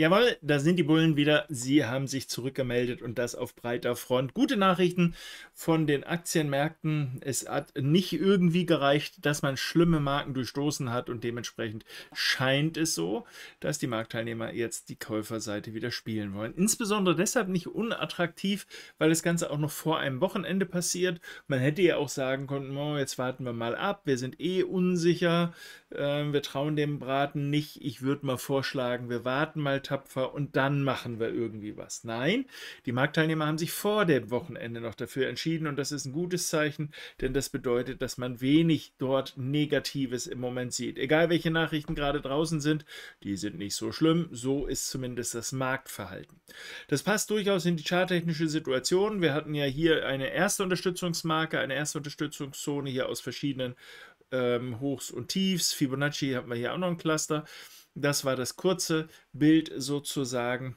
Jawohl, da sind die Bullen wieder. Sie haben sich zurückgemeldet und das auf breiter Front. Gute Nachrichten von den Aktienmärkten. Es hat nicht irgendwie gereicht, dass man schlimme Marken durchstoßen hat und dementsprechend scheint es so, dass die Marktteilnehmer jetzt die Käuferseite wieder spielen wollen. Insbesondere deshalb nicht unattraktiv, weil das Ganze auch noch vor einem Wochenende passiert. Man hätte ja auch sagen können, oh, jetzt warten wir mal ab, wir sind eh unsicher ähm, wir trauen dem Braten nicht. Ich würde mal vorschlagen, wir warten mal tapfer und dann machen wir irgendwie was. Nein, die Marktteilnehmer haben sich vor dem Wochenende noch dafür entschieden und das ist ein gutes Zeichen, denn das bedeutet, dass man wenig dort Negatives im Moment sieht. Egal welche Nachrichten gerade draußen sind, die sind nicht so schlimm. So ist zumindest das Marktverhalten. Das passt durchaus in die charttechnische Situation. Wir hatten ja hier eine erste Unterstützungsmarke, eine erste Unterstützungszone hier aus verschiedenen ähm, Hochs und Tiefs. Fibonacci hat wir hier auch noch ein Cluster. Das war das kurze Bild sozusagen.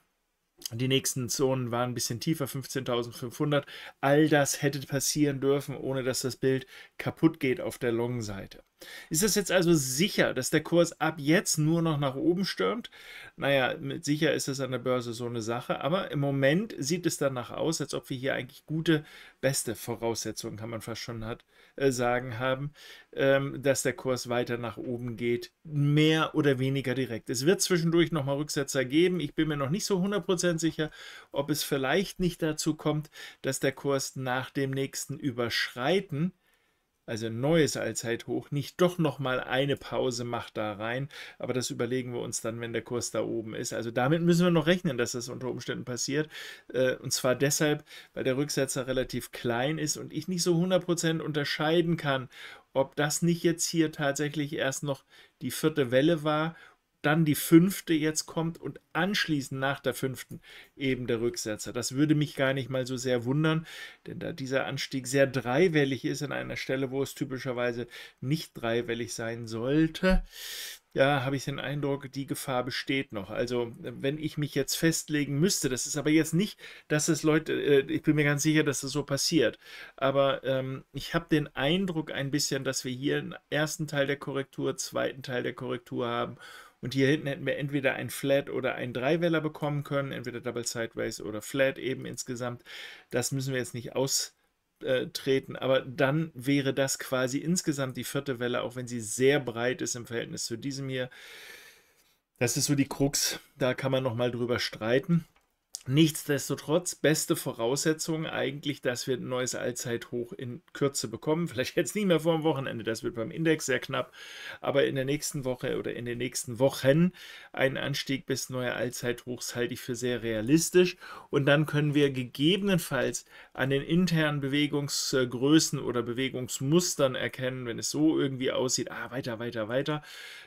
Die nächsten Zonen waren ein bisschen tiefer, 15.500. All das hätte passieren dürfen, ohne dass das Bild kaputt geht auf der Long-Seite. Ist es jetzt also sicher, dass der Kurs ab jetzt nur noch nach oben stürmt? Naja, mit sicher ist es an der Börse so eine Sache, aber im Moment sieht es danach aus, als ob wir hier eigentlich gute beste Voraussetzung, kann man fast schon hat, äh, sagen, haben, ähm, dass der Kurs weiter nach oben geht, mehr oder weniger direkt. Es wird zwischendurch nochmal Rücksetzer geben. Ich bin mir noch nicht so 100% sicher, ob es vielleicht nicht dazu kommt, dass der Kurs nach dem nächsten Überschreiten also ein neues Allzeithoch, nicht doch nochmal eine Pause macht da rein. Aber das überlegen wir uns dann, wenn der Kurs da oben ist. Also damit müssen wir noch rechnen, dass das unter Umständen passiert. Äh, und zwar deshalb, weil der Rücksetzer relativ klein ist und ich nicht so 100% unterscheiden kann, ob das nicht jetzt hier tatsächlich erst noch die vierte Welle war dann die fünfte jetzt kommt und anschließend nach der fünften eben der Rücksetzer. Das würde mich gar nicht mal so sehr wundern, denn da dieser Anstieg sehr dreiwellig ist an einer Stelle, wo es typischerweise nicht dreiwellig sein sollte, ja, habe ich den Eindruck, die Gefahr besteht noch. Also, wenn ich mich jetzt festlegen müsste, das ist aber jetzt nicht, dass es Leute, äh, ich bin mir ganz sicher, dass das so passiert, aber ähm, ich habe den Eindruck ein bisschen, dass wir hier einen ersten Teil der Korrektur, zweiten Teil der Korrektur haben und hier hinten hätten wir entweder ein Flat oder ein Dreiweller bekommen können, entweder Double Sideways oder Flat eben insgesamt. Das müssen wir jetzt nicht austreten, aber dann wäre das quasi insgesamt die vierte Welle, auch wenn sie sehr breit ist im Verhältnis zu diesem hier. Das ist so die Krux, da kann man nochmal drüber streiten. Nichtsdestotrotz, beste Voraussetzung eigentlich, dass wir ein neues Allzeithoch in Kürze bekommen. Vielleicht jetzt nicht mehr vor dem Wochenende, das wird beim Index sehr knapp, aber in der nächsten Woche oder in den nächsten Wochen einen Anstieg bis neue Allzeithochs halte ich für sehr realistisch. Und dann können wir gegebenenfalls an den internen Bewegungsgrößen oder Bewegungsmustern erkennen, wenn es so irgendwie aussieht, ah, weiter, weiter, weiter.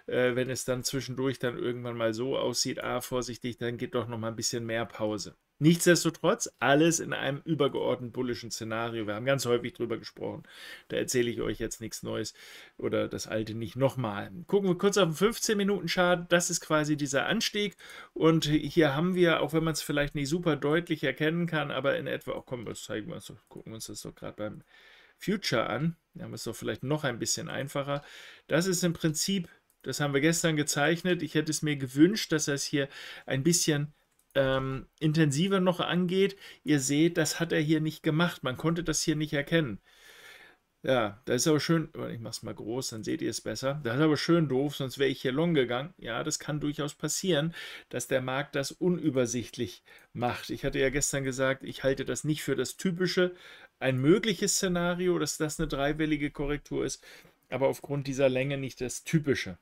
Äh, wenn es dann zwischendurch dann irgendwann mal so aussieht, ah, vorsichtig, dann geht doch noch mal ein bisschen mehr Pause. Nichtsdestotrotz, alles in einem übergeordneten bullischen Szenario. Wir haben ganz häufig drüber gesprochen. Da erzähle ich euch jetzt nichts Neues oder das Alte nicht nochmal. Gucken wir kurz auf den 15-Minuten-Chart. Das ist quasi dieser Anstieg. Und hier haben wir, auch wenn man es vielleicht nicht super deutlich erkennen kann, aber in etwa, auch kommen das zeigen wir uns, gucken wir uns das doch gerade beim Future an. Da haben wir es doch vielleicht noch ein bisschen einfacher. Das ist im Prinzip, das haben wir gestern gezeichnet. Ich hätte es mir gewünscht, dass das hier ein bisschen ähm, intensiver noch angeht, ihr seht, das hat er hier nicht gemacht. Man konnte das hier nicht erkennen. Ja, das ist aber schön. Ich mache es mal groß, dann seht ihr es besser. Das ist aber schön doof, sonst wäre ich hier long gegangen. Ja, das kann durchaus passieren, dass der Markt das unübersichtlich macht. Ich hatte ja gestern gesagt, ich halte das nicht für das typische, ein mögliches Szenario, dass das eine dreiwellige Korrektur ist, aber aufgrund dieser Länge nicht das typische.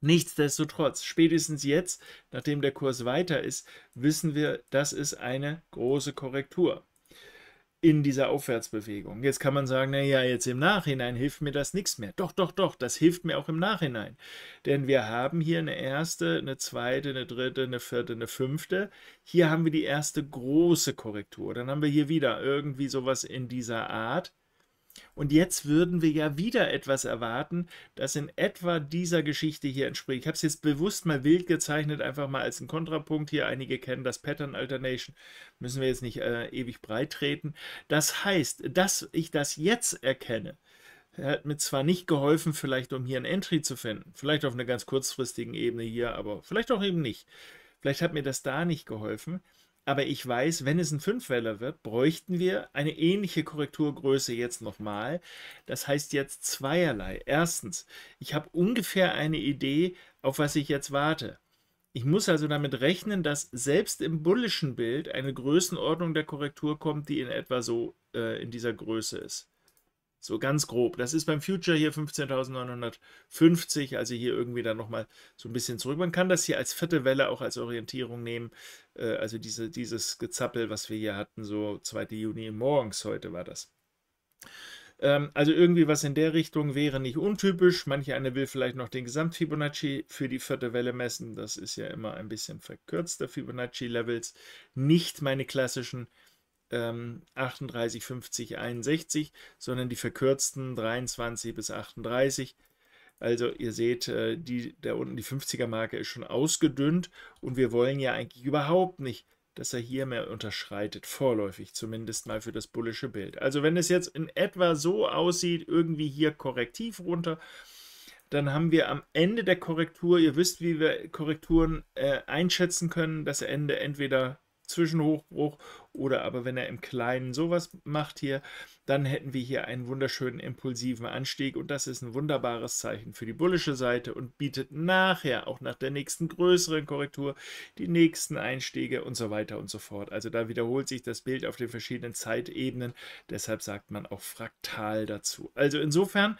Nichtsdestotrotz, spätestens jetzt, nachdem der Kurs weiter ist, wissen wir, das ist eine große Korrektur in dieser Aufwärtsbewegung. Jetzt kann man sagen, naja, jetzt im Nachhinein hilft mir das nichts mehr. Doch, doch, doch, das hilft mir auch im Nachhinein. Denn wir haben hier eine erste, eine zweite, eine dritte, eine vierte, eine fünfte. Hier haben wir die erste große Korrektur. Dann haben wir hier wieder irgendwie sowas in dieser Art. Und jetzt würden wir ja wieder etwas erwarten, das in etwa dieser Geschichte hier entspricht. Ich habe es jetzt bewusst mal wild gezeichnet, einfach mal als einen Kontrapunkt hier. Einige kennen das Pattern Alternation, müssen wir jetzt nicht äh, ewig breit treten. Das heißt, dass ich das jetzt erkenne, hat mir zwar nicht geholfen, vielleicht um hier ein Entry zu finden, vielleicht auf einer ganz kurzfristigen Ebene hier, aber vielleicht auch eben nicht. Vielleicht hat mir das da nicht geholfen aber ich weiß, wenn es ein Fünfweller wird, bräuchten wir eine ähnliche Korrekturgröße jetzt nochmal. Das heißt jetzt zweierlei. Erstens, ich habe ungefähr eine Idee, auf was ich jetzt warte. Ich muss also damit rechnen, dass selbst im bullischen Bild eine Größenordnung der Korrektur kommt, die in etwa so äh, in dieser Größe ist. So ganz grob. Das ist beim Future hier 15.950, also hier irgendwie dann nochmal so ein bisschen zurück. Man kann das hier als vierte Welle auch als Orientierung nehmen. Äh, also diese, dieses Gezappel, was wir hier hatten, so 2. Juni morgens heute war das. Ähm, also irgendwie was in der Richtung wäre nicht untypisch. Manche eine will vielleicht noch den Gesamtfibonacci für die vierte Welle messen. Das ist ja immer ein bisschen verkürzter Fibonacci-Levels. Nicht meine klassischen Fibonacci ähm, 38, 50, 61, sondern die verkürzten 23 bis 38. Also ihr seht, äh, die, da unten die 50er-Marke ist schon ausgedünnt und wir wollen ja eigentlich überhaupt nicht, dass er hier mehr unterschreitet, vorläufig zumindest mal für das bullische Bild. Also wenn es jetzt in etwa so aussieht, irgendwie hier korrektiv runter, dann haben wir am Ende der Korrektur, ihr wisst, wie wir Korrekturen äh, einschätzen können, das Ende entweder Zwischenhochbruch oder aber wenn er im Kleinen sowas macht hier, dann hätten wir hier einen wunderschönen impulsiven Anstieg und das ist ein wunderbares Zeichen für die bullische Seite und bietet nachher auch nach der nächsten größeren Korrektur die nächsten Einstiege und so weiter und so fort. Also da wiederholt sich das Bild auf den verschiedenen Zeitebenen, deshalb sagt man auch fraktal dazu. Also insofern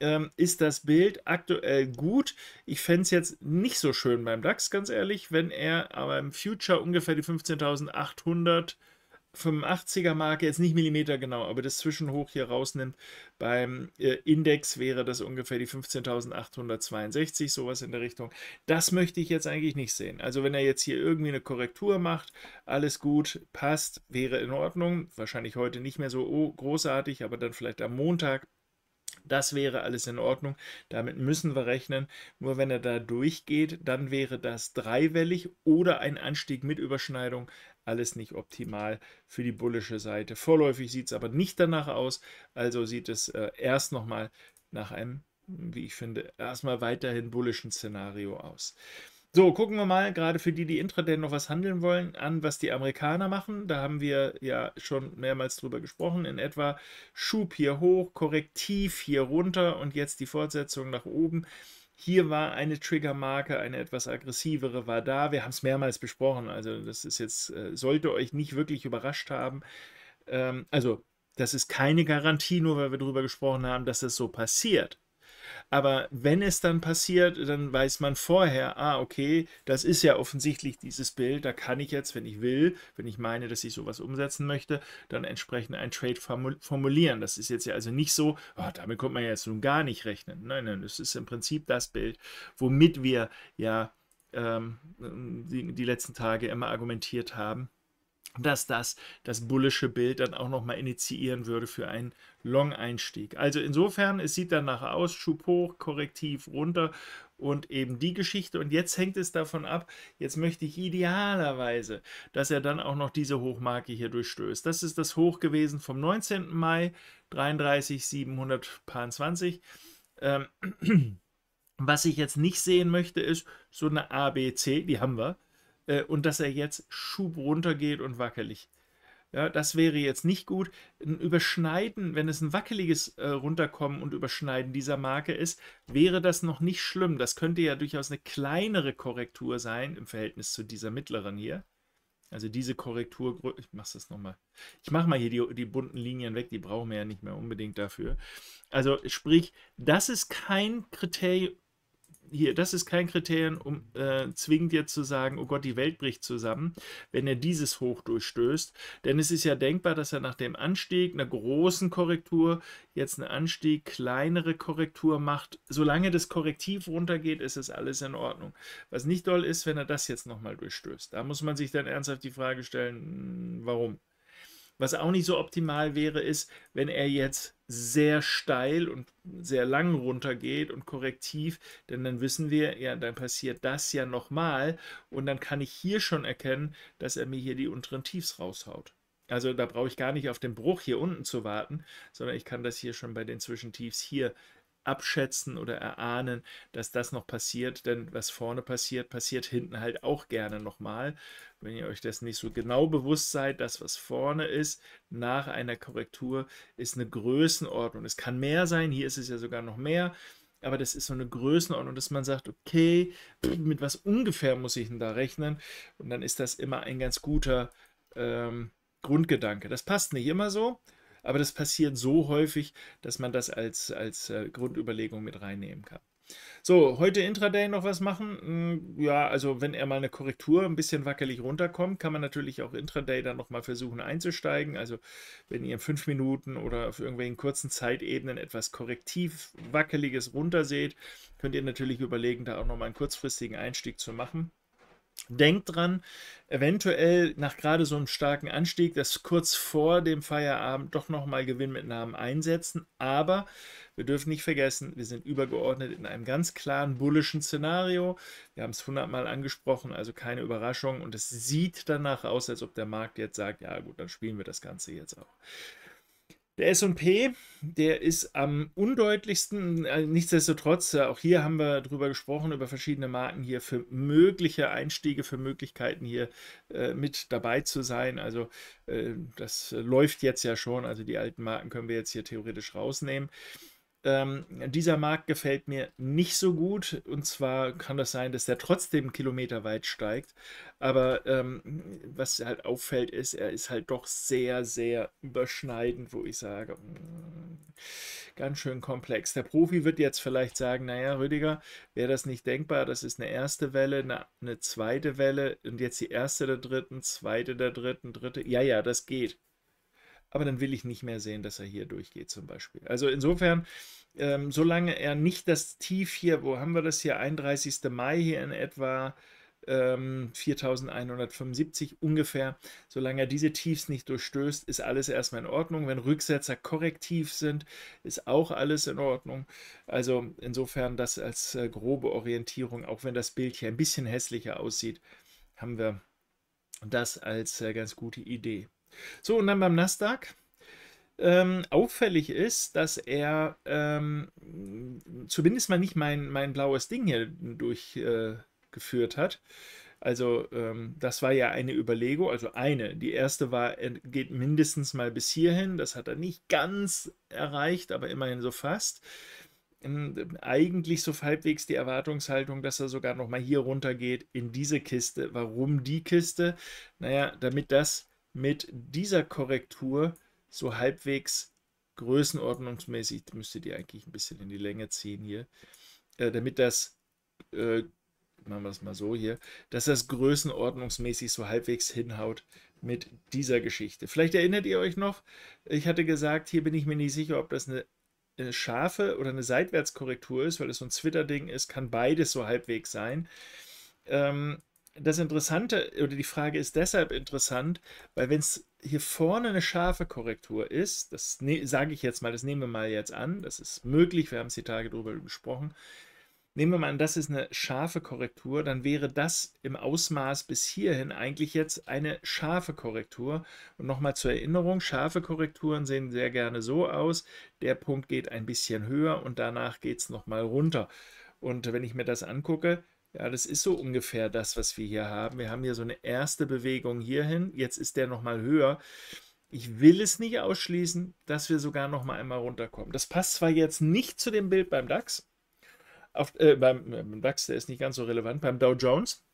ähm, ist das Bild aktuell gut. Ich fände es jetzt nicht so schön beim DAX, ganz ehrlich, wenn er aber im Future ungefähr die 15885 er Marke, jetzt nicht Millimeter genau, aber das Zwischenhoch hier rausnimmt. Beim äh, Index wäre das ungefähr die 15.862, sowas in der Richtung. Das möchte ich jetzt eigentlich nicht sehen. Also wenn er jetzt hier irgendwie eine Korrektur macht, alles gut, passt, wäre in Ordnung. Wahrscheinlich heute nicht mehr so oh, großartig, aber dann vielleicht am Montag das wäre alles in Ordnung. Damit müssen wir rechnen. Nur wenn er da durchgeht, dann wäre das dreiwellig oder ein Anstieg mit Überschneidung. Alles nicht optimal für die bullische Seite. Vorläufig sieht es aber nicht danach aus. Also sieht es äh, erst nochmal nach einem, wie ich finde, erstmal weiterhin bullischen Szenario aus. So, gucken wir mal gerade für die, die intraday noch was handeln wollen, an, was die Amerikaner machen. Da haben wir ja schon mehrmals drüber gesprochen. In etwa Schub hier hoch, Korrektiv hier runter und jetzt die Fortsetzung nach oben. Hier war eine Triggermarke, eine etwas aggressivere war da. Wir haben es mehrmals besprochen. Also das ist jetzt, äh, sollte euch nicht wirklich überrascht haben. Ähm, also das ist keine Garantie, nur weil wir darüber gesprochen haben, dass das so passiert. Aber wenn es dann passiert, dann weiß man vorher, ah, okay, das ist ja offensichtlich dieses Bild, da kann ich jetzt, wenn ich will, wenn ich meine, dass ich sowas umsetzen möchte, dann entsprechend ein Trade formulieren. Das ist jetzt ja also nicht so, oh, damit konnte man ja jetzt nun gar nicht rechnen. Nein, nein, es ist im Prinzip das Bild, womit wir ja ähm, die, die letzten Tage immer argumentiert haben dass das das bullische Bild dann auch nochmal initiieren würde für einen Long-Einstieg. Also insofern, es sieht danach aus, Schub hoch, Korrektiv runter und eben die Geschichte. Und jetzt hängt es davon ab, jetzt möchte ich idealerweise, dass er dann auch noch diese Hochmarke hier durchstößt. Das ist das Hoch gewesen vom 19. Mai, 33, 720. Ähm, was ich jetzt nicht sehen möchte, ist so eine ABC, die haben wir äh, und dass er jetzt Schub runtergeht und wackelig. Ja, das wäre jetzt nicht gut. Ein Überschneiden, wenn es ein wackeliges äh, Runterkommen und Überschneiden dieser Marke ist, wäre das noch nicht schlimm. Das könnte ja durchaus eine kleinere Korrektur sein im Verhältnis zu dieser mittleren hier. Also diese Korrektur, ich mache das nochmal. Ich mache mal hier die, die, bunten Linien weg, die brauchen wir ja nicht mehr unbedingt dafür. Also sprich, das ist kein Kriterium, hier, das ist kein Kriterium, um äh, zwingend jetzt zu sagen, oh Gott, die Welt bricht zusammen, wenn er dieses Hoch durchstößt. Denn es ist ja denkbar, dass er nach dem Anstieg einer großen Korrektur jetzt einen Anstieg, kleinere Korrektur macht. Solange das Korrektiv runtergeht, ist es alles in Ordnung. Was nicht doll ist, wenn er das jetzt nochmal durchstößt. Da muss man sich dann ernsthaft die Frage stellen, hm, warum? Was auch nicht so optimal wäre, ist, wenn er jetzt sehr steil und sehr lang runtergeht und korrektiv, denn dann wissen wir, ja, dann passiert das ja nochmal und dann kann ich hier schon erkennen, dass er mir hier die unteren Tiefs raushaut. Also da brauche ich gar nicht auf den Bruch hier unten zu warten, sondern ich kann das hier schon bei den Zwischentiefs hier abschätzen oder erahnen, dass das noch passiert, denn was vorne passiert, passiert hinten halt auch gerne nochmal. Wenn ihr euch das nicht so genau bewusst seid, das, was vorne ist, nach einer Korrektur, ist eine Größenordnung. Es kann mehr sein, hier ist es ja sogar noch mehr, aber das ist so eine Größenordnung, dass man sagt, okay, mit was ungefähr muss ich denn da rechnen? Und dann ist das immer ein ganz guter ähm, Grundgedanke. Das passt nicht immer so, aber das passiert so häufig, dass man das als, als äh, Grundüberlegung mit reinnehmen kann. So, heute Intraday noch was machen. Hm, ja, also wenn er mal eine Korrektur ein bisschen wackelig runterkommt, kann man natürlich auch Intraday dann nochmal versuchen einzusteigen. Also wenn ihr in fünf Minuten oder auf irgendwelchen kurzen Zeitebenen etwas korrektiv wackeliges runterseht, könnt ihr natürlich überlegen, da auch nochmal einen kurzfristigen Einstieg zu machen. Denkt dran, eventuell nach gerade so einem starken Anstieg, dass kurz vor dem Feierabend doch nochmal Gewinnmitnahmen einsetzen. Aber wir dürfen nicht vergessen, wir sind übergeordnet in einem ganz klaren bullischen Szenario. Wir haben es hundertmal angesprochen, also keine Überraschung. Und es sieht danach aus, als ob der Markt jetzt sagt, ja gut, dann spielen wir das Ganze jetzt auch. Der SP, der ist am undeutlichsten. Äh, nichtsdestotrotz, äh, auch hier haben wir drüber gesprochen, über verschiedene Marken hier für mögliche Einstiege, für Möglichkeiten hier äh, mit dabei zu sein. Also äh, das äh, läuft jetzt ja schon. Also die alten Marken können wir jetzt hier theoretisch rausnehmen. Ähm, dieser Markt gefällt mir nicht so gut. Und zwar kann das sein, dass er trotzdem kilometerweit steigt. Aber ähm, was halt auffällt, ist, er ist halt doch sehr, sehr überschneidend, wo ich sage, mh, mm, ganz schön komplex. Der Profi wird jetzt vielleicht sagen, naja, Rüdiger, wäre das nicht denkbar, das ist eine erste Welle, eine, eine zweite Welle und jetzt die erste der dritten, zweite der dritten, dritte. Ja, ja, das geht aber dann will ich nicht mehr sehen, dass er hier durchgeht zum Beispiel. Also insofern, ähm, solange er nicht das Tief hier, wo haben wir das hier, 31. Mai hier in etwa, 4175 ähm, ungefähr. Solange er diese Tiefs nicht durchstößt, ist alles erstmal in Ordnung. Wenn Rücksetzer korrektiv sind, ist auch alles in Ordnung. Also insofern das als äh, grobe Orientierung, auch wenn das Bild hier ein bisschen hässlicher aussieht, haben wir das als äh, ganz gute Idee. So, und dann beim Nasdaq. Ähm, auffällig ist, dass er ähm, zumindest mal nicht mein, mein blaues Ding hier durchgeführt äh, hat. Also ähm, das war ja eine Überlegung, also eine. Die erste war, er geht mindestens mal bis hierhin. Das hat er nicht ganz erreicht, aber immerhin so fast. Ähm, eigentlich so halbwegs die Erwartungshaltung, dass er sogar nochmal hier runter geht in diese Kiste. Warum die Kiste? Naja, damit das mit dieser Korrektur so halbwegs größenordnungsmäßig, müsstet ihr eigentlich ein bisschen in die Länge ziehen hier, äh, damit das, äh, machen wir es mal so hier, dass das größenordnungsmäßig so halbwegs hinhaut mit dieser Geschichte. Vielleicht erinnert ihr euch noch, ich hatte gesagt, hier bin ich mir nicht sicher, ob das eine, eine scharfe oder eine Seitwärtskorrektur ist, weil es so ein Twitter-Ding ist, kann beides so halbwegs sein. Ähm, das Interessante oder die Frage ist deshalb interessant, weil wenn es hier vorne eine scharfe Korrektur ist, das ne, sage ich jetzt mal, das nehmen wir mal jetzt an, das ist möglich, wir haben es die Tage darüber gesprochen. Nehmen wir mal an, das ist eine scharfe Korrektur, dann wäre das im Ausmaß bis hierhin eigentlich jetzt eine scharfe Korrektur. Und nochmal zur Erinnerung, scharfe Korrekturen sehen sehr gerne so aus, der Punkt geht ein bisschen höher und danach geht es nochmal runter. Und wenn ich mir das angucke, ja, das ist so ungefähr das, was wir hier haben. Wir haben hier so eine erste Bewegung hierhin. Jetzt ist der nochmal höher. Ich will es nicht ausschließen, dass wir sogar nochmal einmal runterkommen. Das passt zwar jetzt nicht zu dem Bild beim DAX, auf, äh, beim, äh, beim, DAX, der ist nicht ganz so relevant, beim Dow Jones.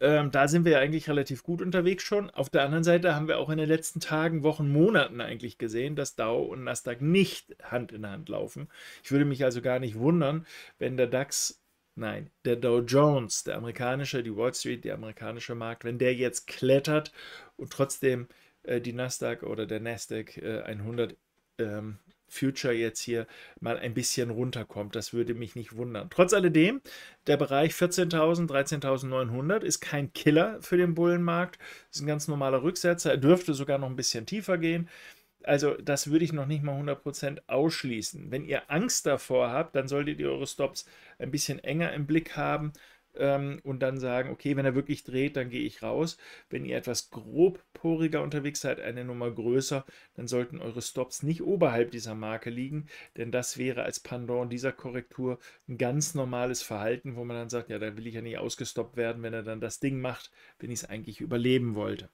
Ähm, da sind wir ja eigentlich relativ gut unterwegs schon. Auf der anderen Seite haben wir auch in den letzten Tagen, Wochen, Monaten eigentlich gesehen, dass Dow und Nasdaq nicht Hand in Hand laufen. Ich würde mich also gar nicht wundern, wenn der DAX Nein, der Dow Jones, der amerikanische, die Wall Street, der amerikanische Markt, wenn der jetzt klettert und trotzdem äh, die Nasdaq oder der Nasdaq äh, 100 ähm, Future jetzt hier mal ein bisschen runterkommt. Das würde mich nicht wundern. Trotz alledem, der Bereich 14.000, 13.900 ist kein Killer für den Bullenmarkt. Ist ein ganz normaler Rücksetzer. Er dürfte sogar noch ein bisschen tiefer gehen. Also das würde ich noch nicht mal 100% ausschließen. Wenn ihr Angst davor habt, dann solltet ihr eure Stops ein bisschen enger im Blick haben ähm, und dann sagen, okay, wenn er wirklich dreht, dann gehe ich raus. Wenn ihr etwas grobporiger unterwegs seid, eine Nummer größer, dann sollten eure Stops nicht oberhalb dieser Marke liegen, denn das wäre als Pendant dieser Korrektur ein ganz normales Verhalten, wo man dann sagt, ja, da will ich ja nicht ausgestoppt werden, wenn er dann das Ding macht, wenn ich es eigentlich überleben wollte.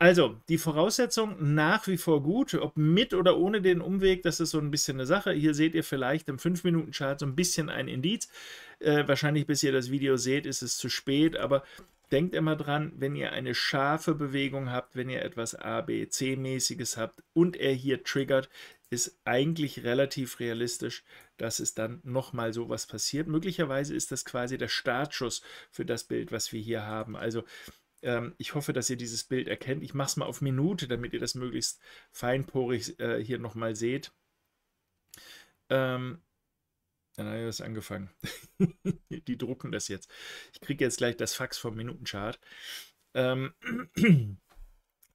Also, die Voraussetzung nach wie vor gut, ob mit oder ohne den Umweg, das ist so ein bisschen eine Sache. Hier seht ihr vielleicht im 5-Minuten-Chart so ein bisschen ein Indiz. Äh, wahrscheinlich, bis ihr das Video seht, ist es zu spät, aber denkt immer dran, wenn ihr eine scharfe Bewegung habt, wenn ihr etwas A, B, C-mäßiges habt und er hier triggert, ist eigentlich relativ realistisch, dass es dann nochmal sowas passiert. Möglicherweise ist das quasi der Startschuss für das Bild, was wir hier haben. Also ähm, ich hoffe, dass ihr dieses Bild erkennt. Ich mache es mal auf Minute, damit ihr das möglichst feinporig äh, hier nochmal seht. Ähm, dann habe ich angefangen. Die drucken das jetzt. Ich kriege jetzt gleich das Fax vom Minutenchart. Ähm,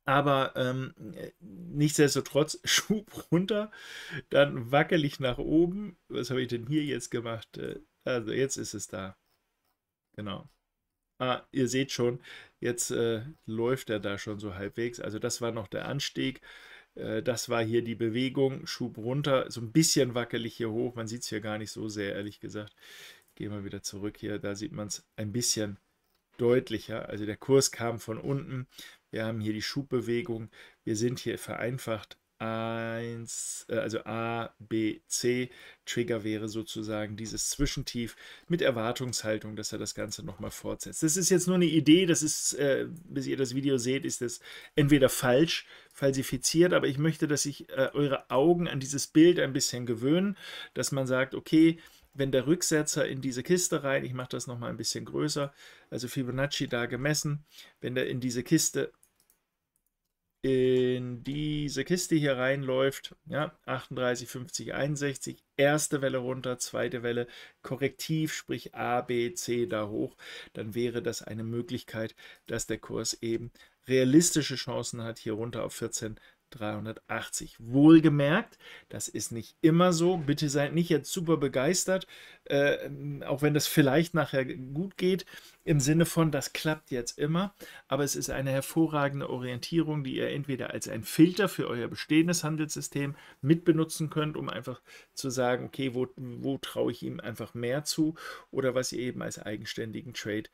aber ähm, nichtsdestotrotz, Schub runter, dann wackelig nach oben. Was habe ich denn hier jetzt gemacht? Äh, also jetzt ist es da. Genau. Ah, ihr seht schon, jetzt äh, läuft er da schon so halbwegs. Also das war noch der Anstieg. Äh, das war hier die Bewegung, Schub runter, so ein bisschen wackelig hier hoch. Man sieht es hier gar nicht so sehr, ehrlich gesagt. Gehen wir wieder zurück hier, da sieht man es ein bisschen deutlicher. Also der Kurs kam von unten. Wir haben hier die Schubbewegung. Wir sind hier vereinfacht 1, äh, also A, B, C. Trigger wäre sozusagen dieses Zwischentief mit Erwartungshaltung, dass er das Ganze nochmal fortsetzt. Das ist jetzt nur eine Idee, das ist, äh, bis ihr das Video seht, ist das entweder falsch, falsifiziert, aber ich möchte, dass sich äh, eure Augen an dieses Bild ein bisschen gewöhnen, dass man sagt, okay, wenn der Rücksetzer in diese Kiste rein, ich mache das nochmal ein bisschen größer, also Fibonacci da gemessen, wenn der in diese Kiste in diese Kiste hier reinläuft, ja, 38, 50, 61, erste Welle runter, zweite Welle korrektiv, sprich A, B, C da hoch, dann wäre das eine Möglichkeit, dass der Kurs eben realistische Chancen hat, hier runter auf 14, 380. Wohlgemerkt, das ist nicht immer so. Bitte seid nicht jetzt super begeistert, äh, auch wenn das vielleicht nachher gut geht, im Sinne von, das klappt jetzt immer. Aber es ist eine hervorragende Orientierung, die ihr entweder als ein Filter für euer bestehendes Handelssystem mitbenutzen könnt, um einfach zu sagen, okay, wo, wo traue ich ihm einfach mehr zu oder was ihr eben als eigenständigen Trade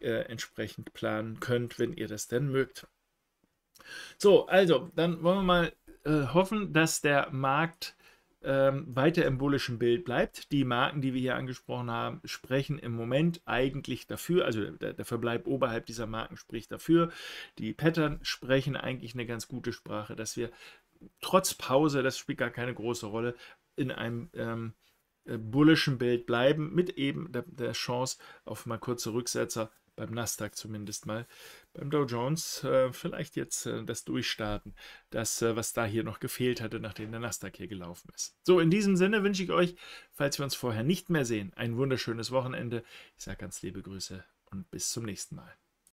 äh, entsprechend planen könnt, wenn ihr das denn mögt. So, also, dann wollen wir mal äh, hoffen, dass der Markt ähm, weiter im bullischen Bild bleibt. Die Marken, die wir hier angesprochen haben, sprechen im Moment eigentlich dafür, also der, der Verbleib oberhalb dieser Marken spricht dafür. Die Pattern sprechen eigentlich eine ganz gute Sprache, dass wir trotz Pause, das spielt gar keine große Rolle, in einem ähm, äh, bullischen Bild bleiben, mit eben der, der Chance auf mal kurze Rücksetzer beim Nasdaq zumindest mal. Beim Dow Jones äh, vielleicht jetzt äh, das Durchstarten, das, äh, was da hier noch gefehlt hatte, nachdem der Nasdaq hier gelaufen ist. So, in diesem Sinne wünsche ich euch, falls wir uns vorher nicht mehr sehen, ein wunderschönes Wochenende. Ich sage ganz liebe Grüße und bis zum nächsten Mal.